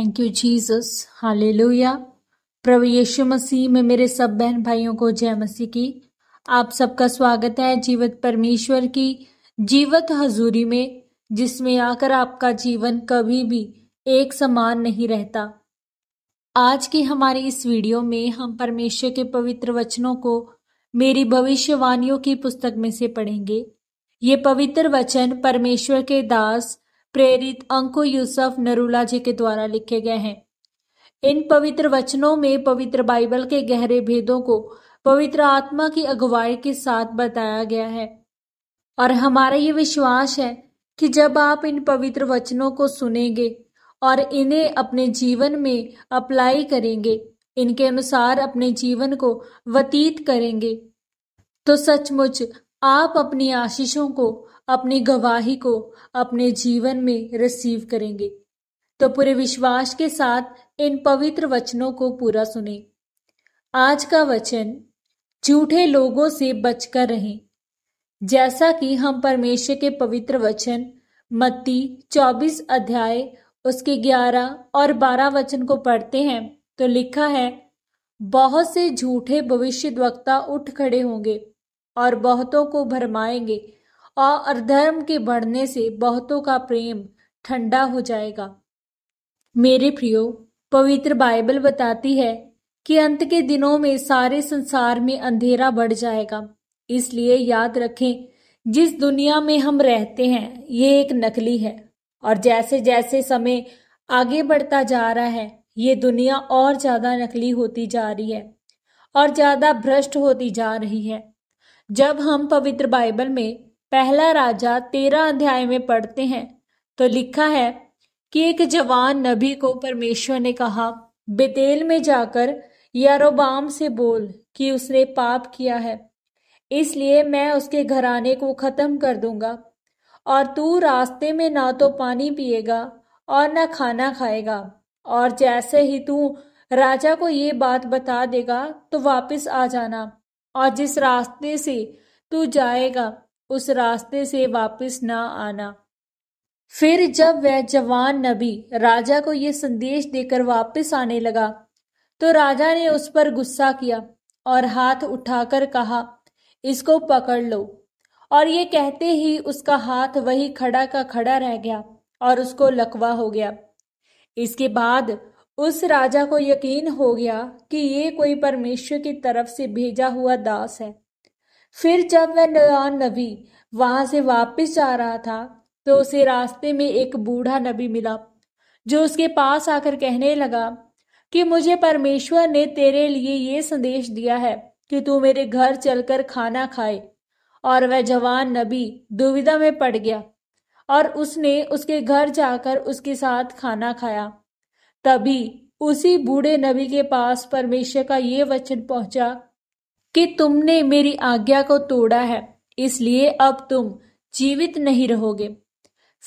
thank you Jesus लोहिया प्रभु यीशु मसीह में मेरे सब बहन भाइयों को जय मसीह की आप सबका स्वागत है जीवित परमेश्वर की जीवित हजूरी में जिसमें आकर आपका जीवन कभी भी एक समान नहीं रहता आज की हमारी इस वीडियो में हम परमेश्वर के पवित्र वचनों को मेरी भविष्यवाणियों की पुस्तक में से पढ़ेंगे ये पवित्र वचन परमेश्वर के दास प्रेरित अंको यूसुफ नरूला जी के द्वारा लिखे गए हैं इन पवित्र वचनों में पवित्र बाइबल के गहरे भेदों को पवित्र आत्मा की अगुवाई के साथ बताया गया है और हमारा ये विश्वास है कि जब आप इन पवित्र वचनों को सुनेंगे और इन्हें अपने जीवन में अप्लाई करेंगे इनके अनुसार अपने जीवन को व्यतीत करेंगे तो सचमुच आप अपनी आशीषों को अपनी गवाही को अपने जीवन में रिसीव करेंगे तो पूरे विश्वास के साथ इन पवित्र वचनों को पूरा सुने आज का वचन झूठे लोगों से बचकर रहें जैसा कि हम परमेश्वर के पवित्र वचन मत्ती 24 अध्याय उसके 11 और 12 वचन को पढ़ते हैं तो लिखा है बहुत से झूठे भविष्य वक्ता उठ खड़े होंगे और बहुतों को भरमाएंगे और अधर्म के बढ़ने से बहुतों का प्रेम ठंडा हो जाएगा मेरे प्रियो पवित्र बाइबल बताती है कि अंत के दिनों में सारे संसार में अंधेरा बढ़ जाएगा इसलिए याद रखें जिस दुनिया में हम रहते हैं ये एक नकली है और जैसे जैसे समय आगे बढ़ता जा रहा है ये दुनिया और ज्यादा नकली होती जा रही है और ज्यादा भ्रष्ट होती जा रही है जब हम पवित्र बाइबल में पहला राजा तेरह अध्याय में पढ़ते हैं तो लिखा है कि एक जवान नबी को परमेश्वर ने कहा बेतेल में जाकर यारोबाम से बोल कि उसने पाप किया है इसलिए मैं उसके घराने को ख़त्म कर दूंगा और तू रास्ते में ना तो पानी पिएगा और ना खाना खाएगा और जैसे ही तू राजा को ये बात बता देगा तो वापस आ जाना और जिस रास्ते से तू जाएगा उस रास्ते से वापस ना आना फिर जब वह जवान नबी राजा को यह संदेश देकर वापस आने लगा तो राजा ने उस पर गुस्सा किया और हाथ उठाकर कहा इसको पकड़ लो और ये कहते ही उसका हाथ वही खड़ा का खड़ा रह गया और उसको लकवा हो गया इसके बाद उस राजा को यकीन हो गया कि ये कोई परमेश्वर की तरफ से भेजा हुआ दास है फिर जब वह नबी वहां से वापस जा रहा था तो उसे रास्ते में एक बूढ़ा नबी मिला जो उसके पास आकर कहने लगा कि मुझे परमेश्वर ने तेरे लिए ये संदेश दिया है कि तू मेरे घर चलकर खाना खाए और वह जवान नबी दुविधा में पड़ गया और उसने उसके घर जाकर उसके साथ खाना खाया तभी उसी बूढ़े नबी के पास परमेश्वर का ये वचन पहुंचा कि तुमने मेरी आज्ञा को तोड़ा है इसलिए अब तुम जीवित नहीं रहोगे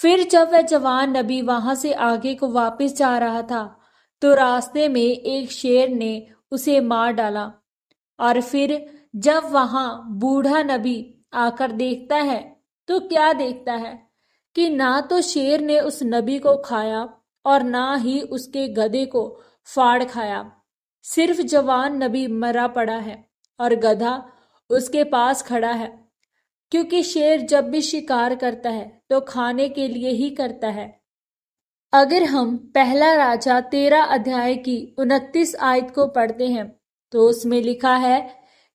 फिर जब वह जवान नबी वहां से आगे को वापस जा रहा था तो रास्ते में एक शेर ने उसे मार डाला और फिर जब वहां बूढ़ा नबी आकर देखता है तो क्या देखता है कि ना तो शेर ने उस नबी को खाया और ना ही उसके गधे को फाड़ खाया सिर्फ जवान नबी मरा पड़ा है और गधा उसके पास खड़ा है क्योंकि शेर जब भी शिकार करता है तो खाने के लिए ही करता है अगर हम पहला राजा तेरा अध्याय की उनतीस आयत को पढ़ते हैं तो उसमें लिखा है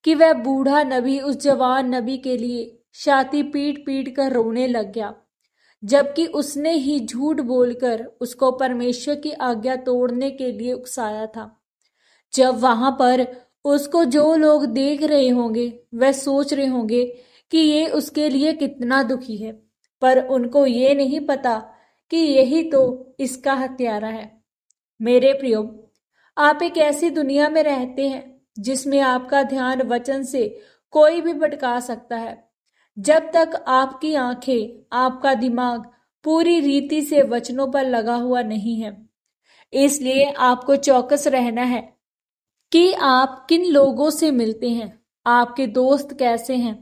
कि वह बूढ़ा नबी उस जवान नबी के लिए छाती पीट पीट कर रोने लग गया जबकि उसने ही झूठ बोलकर उसको परमेश्वर की आज्ञा तोड़ने के लिए उकसाया था जब वहां पर उसको जो लोग देख रहे होंगे वह सोच रहे होंगे कि ये उसके लिए कितना दुखी है पर उनको ये नहीं पता कि यही तो इसका हत्यारा है मेरे प्रियो आप एक ऐसी दुनिया में रहते हैं जिसमें आपका ध्यान वचन से कोई भी भटका सकता है जब तक आपकी आंखें आपका दिमाग पूरी रीति से वचनों पर लगा हुआ नहीं है इसलिए आपको चौकस रहना है कि आप किन लोगों से मिलते हैं आपके दोस्त कैसे हैं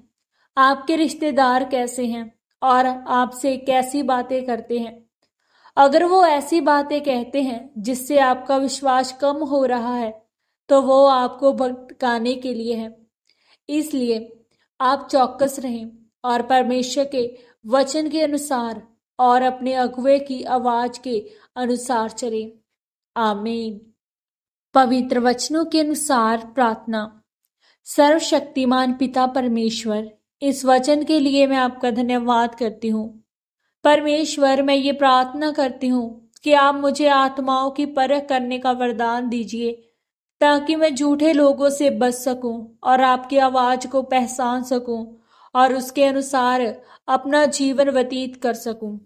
आपके रिश्तेदार कैसे हैं और आपसे कैसी बातें करते हैं अगर वो ऐसी बातें कहते हैं जिससे आपका विश्वास कम हो रहा है तो वो आपको भटकाने के लिए है इसलिए आप चौकस रहें और परमेश्वर के वचन के अनुसार और अपने अगुए की आवाज के अनुसार चलें आमीन पवित्र वचनों के अनुसार प्रार्थना सर्वशक्तिमान पिता परमेश्वर इस वचन के लिए मैं आपका धन्यवाद करती हूँ परमेश्वर मैं ये प्रार्थना करती हूँ कि आप मुझे आत्माओं की परख करने का वरदान दीजिए ताकि मैं झूठे लोगों से बच सकूं और आपकी आवाज को पहचान सकूं और उसके अनुसार अपना जीवन व्यतीत कर सकूं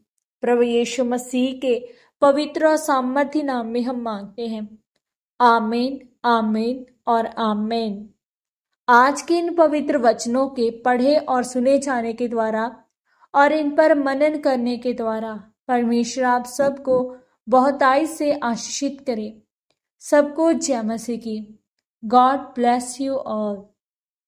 प्रभु यीशु मसीह के पवित्र और सामर्थ्य नाम में हम मांगते हैं आमेन आमेन और आमेन आज के इन पवित्र वचनों के पढ़े और सुने जाने के द्वारा और इन पर मनन करने के द्वारा परमेश्वर आप सबको बहुताई से आशीषित करे सबको जय मसीह की गॉड ब्लेस यू ऑल